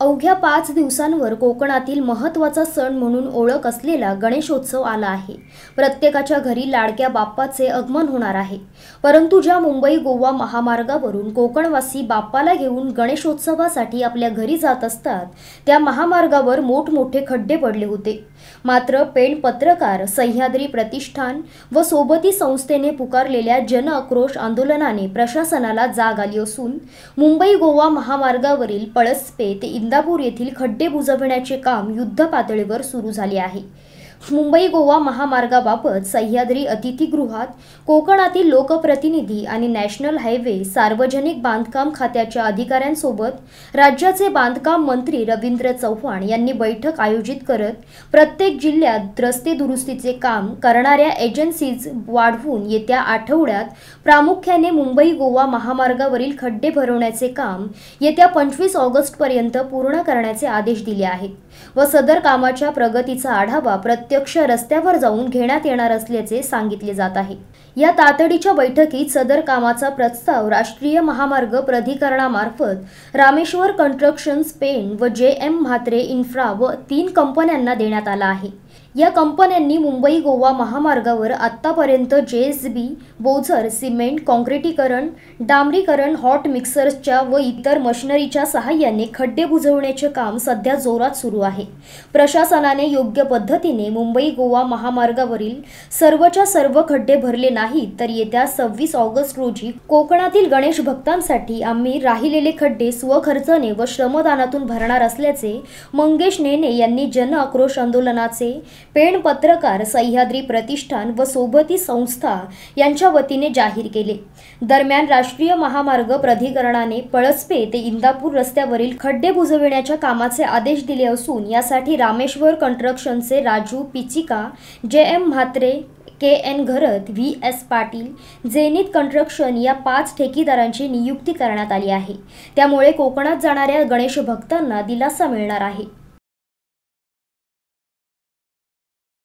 अवघ्या पाच दिवसांवर कोकणातील महत्त्वाचा सण म्हणून ओळख असलेला गणेशोत्सव आला आहे प्रत्येकाच्या घरी लाडक्या बाप्पाचे आगमन होणार आहे परंतु ज्या मुंबई गोवा महामार्गावरून कोकणवासी बाप्पाला घेऊन गणेशोत्सवासाठी आपल्या घरी जात असतात त्या महामार्गावर मोठमोठे खड्डे पडले होते मात्र पेण पत्रकार सह्याद्री प्रतिष्ठान व सोबती संस्थेने पुकारलेल्या जन आक्रोश आंदोलनाने प्रशासनाला जाग आली असून मुंबई गोवा महामार्गावरील पळसपे ते इंदापूर येथील खड्डे बुजवण्याचे काम युद्ध पातळीवर सुरू झाले आहे मुंबई गोवा महामार्गाबाबत सह्याद्री अतिथीगृहात कोकणातील लोकप्रतिनिधी आणि नॅशनल हायवे सार्वजनिक बांधकाम खात्याच्या अधिकाऱ्यांसोबत राज्याचे बांधकाम मंत्री रवींद्र चव्हाण यांनी बैठक आयोजित करत प्रत्येक जिल्ह्यात रस्ते दुरुस्तीचे काम करणाऱ्या एजन्सीज वाढवून येत्या आठवड्यात प्रामुख्याने मुंबई गोवा महामार्गावरील खड्डे भरवण्याचे काम येत्या पंचवीस ऑगस्टपर्यंत पूर्ण करण्याचे आदेश दिले आहेत व सदर कामाच्या प्रगतीचा आढावा प्रत्येक प्रत्यक्ष रस्त्यावर जाऊन घेण्यात येणार असल्याचे सांगितले जात आहे या तातडीच्या बैठकीत सदर कामाचा प्रस्ताव राष्ट्रीय महामार्ग प्राधिकरणामार्फत रामेश्वर कंस्ट्रक्शन स्पेन व जे एम म्हात्रे इन्फ्रा व तीन कंपन्यांना देण्यात आला आहे या कंपन्यांनी मुंबई गोवा महामार्गावर आत्तापर्यंत जे एस बी बोझर सिमेंट काँक्रिटीकरण डांबरीकरण हॉट मिक्सर्सच्या व इतर मशिनरीच्या सहाय्याने खड्डे बुजवण्याचे काम सध्या जोरात सुरू आहे प्रशासनाने योग्य पद्धतीने मुंबई गोवा महामार्गावरील सर्वच्या सर्व खड्डे भरले नाहीत तर येत्या सव्वीस ऑगस्ट रोजी कोकणातील गणेश भक्तांसाठी आम्ही राहिलेले खड्डे स्वखर्चने व श्रमदानातून भरणार असल्याचे मंगेश नेने यांनी जन आक्रोश आंदोलनाचे पेण पत्रकार सह्याद्री प्रतिष्ठान व सोबती संस्था यांच्या वतीने जाहीर केले दरम्यान राष्ट्रीय महामार्ग प्राधिकरणाने पळसपे ते इंदापूर रस्त्यावरील खड्डे बुजविण्याच्या कामाचे आदेश दिले असून यासाठी Rameshwar कंस्ट्रक्शनचे Raju Pichika J M Mhatre K N Gharat V S Patil Zenith construction या पाच ठेकेदारांची नियुक्ती करण्यात आली आहे त्यामुळे कोकणात जाणाऱ्या गणेश भक्तांना दिलासा मिळणार आहे